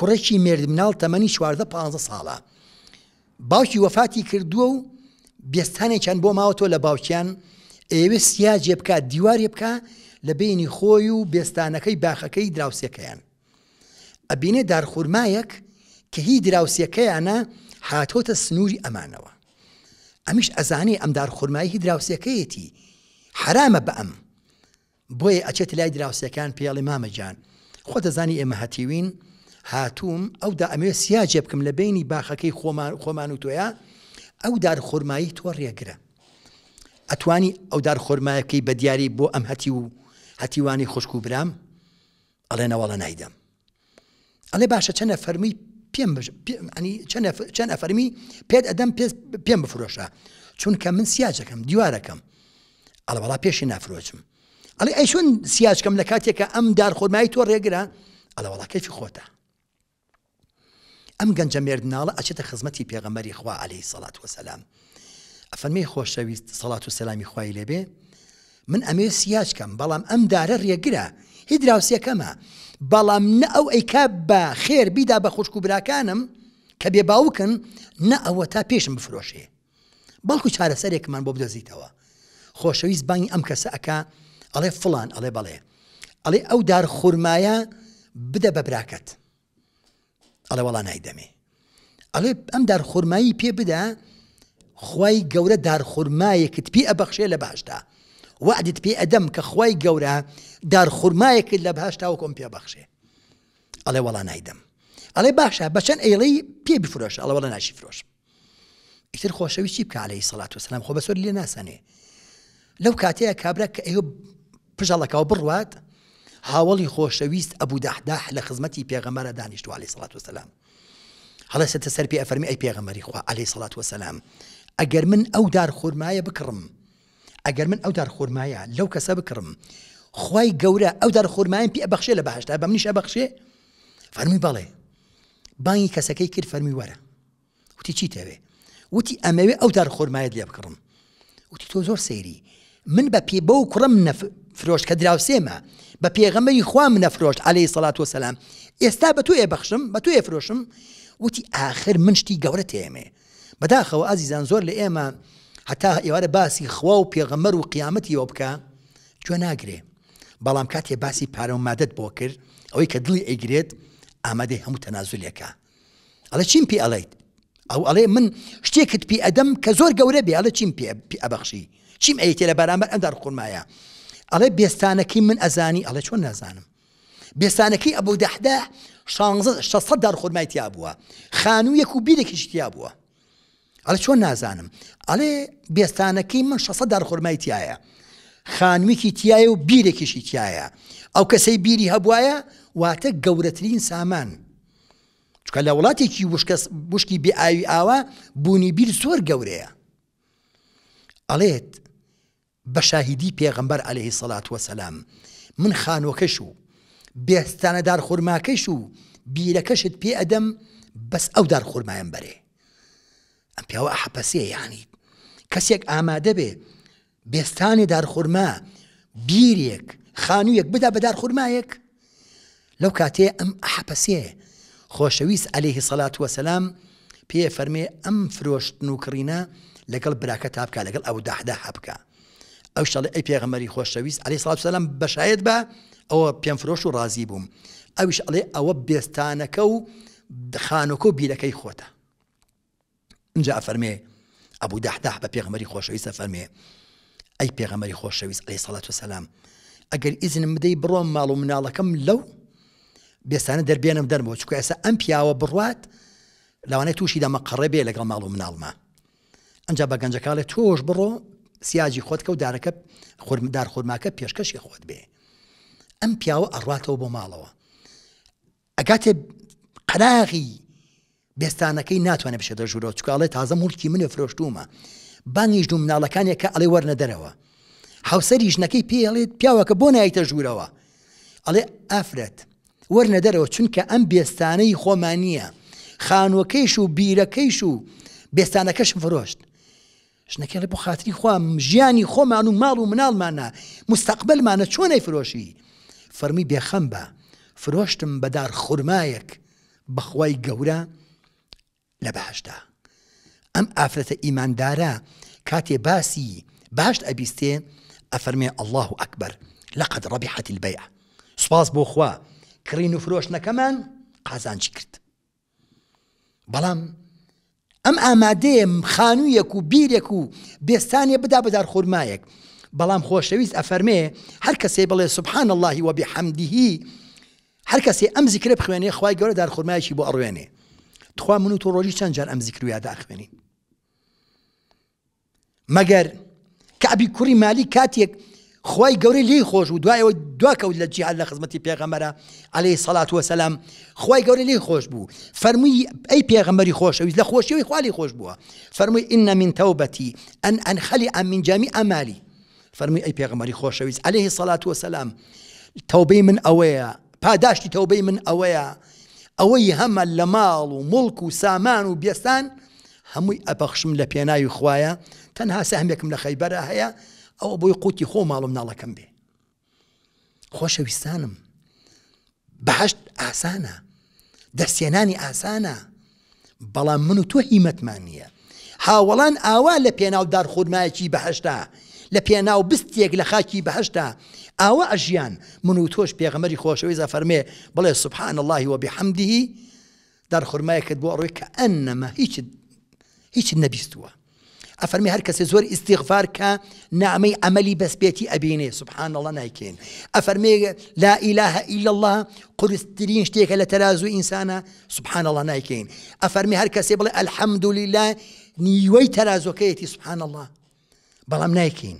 کوڕێکی مردمناڵ تەمەنی چواردە پ ساڵە باوکی وەفاتی کردووە و بێستانێکیان بۆ ماوەتۆ لە باوکیان ئێوێ سیا جێبکە دیوارێ بکە لە بینی خۆی و بێستانەکەی باخەکەی دراوسەکەیان ئەبینێ دارخورمایەک کە هی دراوسەکەیانە هاتۆتە سنووری ئەمانەوە ئەمیش ئەزانێ ئەم دارخورمایی دراوسەکەیەتی حرامە بە ئەم بۆیە ئەچێت لای دراوسەکان پێڵی مامەجان خۆ دەزانی ئێمە هەتیوین هاتووم ئەودا ئەمێ سیاجێ بکەم لە بینی باخەکەی خۆمان و تۆیە ئەو دار خورمایی تۆ ڕێگرە ئەتوانی ئەو دار خۆرمایەکەی بە دیاری بۆ ئەم هەتی و هەتیوانی خوشک و برام ئەڵێ نەواڵە نایدەم ئەڵێ باشە چەنە فەرمی پێم چەند ئەفەرمی پێت ئەدەم پێم بفرۆشە چونکە من سیاجەکەم دیوارەکەم ئەڵەوەڵا پێشی نافرۆچم ئەڵێ ئەیشون سیاجکەم لە کاتێکە ئەم دار خۆرمایی تۆ ڕێگرە ئەلەوەڵا کەفی خۆتە ئەم گەنجە مێردناڵە ئەچێتە خزمەتی پێغەمەری خوا عليهەی سەڵات وسلام ئەفەرمی خۆشەویست سەڵات و سلامی خوای لێبێ من ئەمێ سیاچکەم بەڵام ئەم دارە ڕێگرە هیچ دراوسەکەمە بەڵام نە ئەو ئەیکا بە خێر بیدا بە خوشک و براکانم کە بێ باوکن نە ئەوە تا پێشم بفرۆشێ بەڵکو چارەسەرێکمان بۆ بدۆزیتەوە خۆشەویست بانگی ئەم کەسە ئەکا ئەڵێ فلان ئەڵێ بەڵێ ئەڵێ ئەو دار خورمایە بدە بە براکەت ئەڵێ وەڵا نایدەمێ ئەڵێ ئەم دارخورمایی پێ بدە خی گەورە دارخورمایەکت پێ ئەبەخشێ لە باشدا وعدت پێ ئەدەم کە خی گەورە دارخورمایەکت لە باشتا و کۆم پێ بەخشێ ئەڵێ وەڵا نایدەم ئەڵێ باشە بەچەند ئەیڵی پێ بفرۆش ئەڵە وەڵە ناشی فرۆش ئیتر خۆشەوی چی بکە لەی سەڵات وسلام خۆ بەسۆر لێ ناسانێ لەو کاتەیە کابرا کە ئەو پژەڵەکەەوە بڕوات هاوڵی خۆشەویست ئەبوو داهداح لە خزمەتی پێغەمەرە دانیشتوە علی سڵات وسلام هەڵەسەتە سەر پێ ئەفەرمی ئەی پێغەمەری خوا علی سڵات وسلام ئەگەر من ئەو دار خورمایە بکڕم ئەگەر من ئەو دار خورمایە لەو کەسە بکڕم خی گەورە ئەو دار خورمایان پێ ئەبەخشێ لە بەهشتا بە منیش ئەبەخشێ فەرمی بەڵێ بانگی کەسەکەی کرد فەرمی وەرە وتی چی تەوێ وتی ئەمەوێ ئەو دار خورمایەت لێ بکڕم وتی تۆ زۆر سەیری من بە پێ بە و کوڕم فرۆشکە دراوسێمە بە پێغەمەری خوا منەفرۆشت عليهەی سەلات وسلام ئێستا بە تو ئێبەخشم بە تو ئێفرۆشم وتی آخر منشتی گەورە تێمێ بەداخەوە ئازیزان زۆر لە ئێمە هەتا ئێوارە باسی خوا و پێغەمەر و قیامەتی ئەو بکە کوێ ناگرێ بەڵام کاتێ باسی پارە و مادەت بۆ کرد ئەوەی کە دڵی ئەیگرێت ئامادە هەموو تەنازولەکە ئەڵە چیم پێ ئەڵیت ئەو ئەڵێ من شتێکت پێ ئەدەم کە زۆر گەورە بێ ئەڵە چیم پێ ئەبەخشی چیم ئەیتێ لە بەرامبەر ئەندار قورمایە ئەڵێ بێستانەکەی من ئەزانی ئەڵێ چۆن نازانم بێستانەکەی ئەبوو دەحدا شە دار خورمایتیا بووە خانوویەک و بیرێکیشتیا بووە ئەلە چۆن نازانم ئەڵێ بێستانەکەی من 600 دار خورمایتیایە خانوویکی تایە و بیرێکیشی تایە ئەو کەسەی بیری هەبواە واتە گەورەترین سامان چکە لە وڵاتێکی وشکی بێئوی ئاوا بوونی بیر زۆر گەورەیە ئەڵێت بە شاهیدی پێغمبەر عليهەیهی سەلات وەسەسلام من خانۆکەش و بێستانەدار خورماکەش و بیرەکەشت پێ ئەدەم بەس ئەودار خورمایان بەرێ ئەم پیاوە ئەحپەسێ یعنی کەسێک ئامادە بێ بێستانی دارخورما بیرێک خانوویەک بدا بەدار خورمایەک لەو کاتێ ئەم ئەحپەسێ خۆشەویست عليهەیهی سەلات وەسەسلام پێ فەرمێ ئەم فرۆشتن و کڕینە لەگەڵ براکە تابکە لەگەڵ ئەو داحدا حبکە ئەو شڵ ئەی پێغەمەری خۆشەویست علی ساسەلم بەشایەت بە ئەوە پێم فرۆش و رازی بووم ئەوش ئەڵێ ئەوە بێستانەکە و خانۆکە و بیرەکەی خۆتە اینجا ئەفەرمێ ئەبوو دەحداح بە پێغمەری خۆشەویستە فەرمێ ئەی پێغەمەری خۆشەویست ئەی سەڵات و سەسلام ئەگەر ئیزنم بدەی بڕۆم ماڵ و مناڵەکەم لەو بێستانە دەربێنم دەرمەوە چکو ئێسا ئەم پیاوە بڕات لەوانێت تووشی دامە قڕێ بێ لەگەڵ ماڵ و مناڵما ئەنج بە گەنجەکە لە تۆش بڕۆ سیاجی خۆتکە و دارەکە دار خۆرماکە پێشکەشی خۆت بێ ئەم پیاوە ئەڕاتەوە بۆ ماڵەوە ئەگاتێ قراغی بێستانەکەی ناتوانێت بشێتە ژوورەوە چکاڵێ تازە مولکی منێ فرۆشتومە بانگیش دوو مناڵەکانی کە ئەڵێ وەرنە دەرەوە حوسری ژنەکەی پێڵێت پیاوەکە بۆ نایتە ژوورەوە ئەڵێ ئافرەت وەرنە دەرەوە چونکە ئەم بێستانەی خۆمانیە خانوەکەیش و بیرەکەیش و بێستانەکەشم فرۆشت ژنەکەڵی بۆ خاتری خوا ژیانی خۆمان و ماڵ و مناڵمانە مستەقبلمانە چۆنەی فرۆشی فەرمی بێخەم بە فرۆشتم بەدار خورمایەک بەخوای گەورە لە باشدا ئەم ئافرەتە ئیماندارە کاتێ باسی باشت ئەبیستێ ئەفەرمێ ئەله و ئەکبەر لەقد ڕبیحەتی البەیە سواز بۆ خوا کڕین و فرۆشتەکەمان قازانچ کرد بەڵام ئەم ئامادەیە خانوویەک و بیرێک و بێستانێ بدا بەدار خورمایەک بەڵام خۆشەویست ئەفەرمێ هەر کەسێ بڵێ سبحان اللهی وەبی حەمدیهی هەر کەسێ ئەم زیکرێ بخوێنێ خخوای گەورە دار خورمایکی بۆ ئەڕوێنێ تخوا من و تۆ ڕۆژی چەند جار ئەم زیکرویا داخوێنین مەگەر کەبی کوڕی مالی کاتێک خی گەوری لی خۆش و دوایەوە دواکەوت لە جیهان لە خزمەتی پێغەمەرە عليه سەلات وسلام خی گەوری لی خۆش بوو فەرمووی ئەی پێغەمەری خۆشەویست لە خۆشیەوەی خالی خۆش بووە فەرمووی ئینە من تەوبەتی ئەن ئەنخەلی ئەم منجامی ئەمالی فەرمووی ئەی پێغەمەری خۆشەویست عليه سەلات وسلام تەوبەی من ئەوەیە پاداشتی تەوبەی من ئەوەیە ئەوەی هەمە لە ماڵ و مڵک و سامان و بێستان هەمووی ئەپەخشم لە پێناوی خویە تەنها سەهمێکم لە خەیبەرە هەیە ئەوە بۆی قوتی خۆ ماڵم ناڵەکەم بێ خۆشەویستانم بەهشت ئاسانە دەستێنانی ئاسانە بەڵام من و تۆ هیمەتمان نییە هاوەڵان ئاوا لە پێناو دارخورمایەکی بەهشتا لە پێناو بستێک لە خاکی بەهشتا ئاوە ئەژیان من و تۆش پێغەمەری خۆشەویزە فەرمێ بڵێ سبحان اللهی و بحەمدیهی دارخورمایەکەت بۆ ڕووی کە ئەنەمە هیچ هیچ نەبیستووە ئەفەرمی هەر کەسێ زۆر ئیسیغفار کە نامەی ئەمەلی بەسپێتی ئەبینێ سبحان الله نایکەین ئەفەرمێ لا ئیلاها ئیلا الله قرسترین شتێکە لە تەلازوی ئینسانە سبحان الله نایکەین ئەفەرمی هەر کەسێ بڵێ ئەلحەمدولی لا نیوەی تەلازۆکەیەتی سبحان الله بەڵام نایکەین.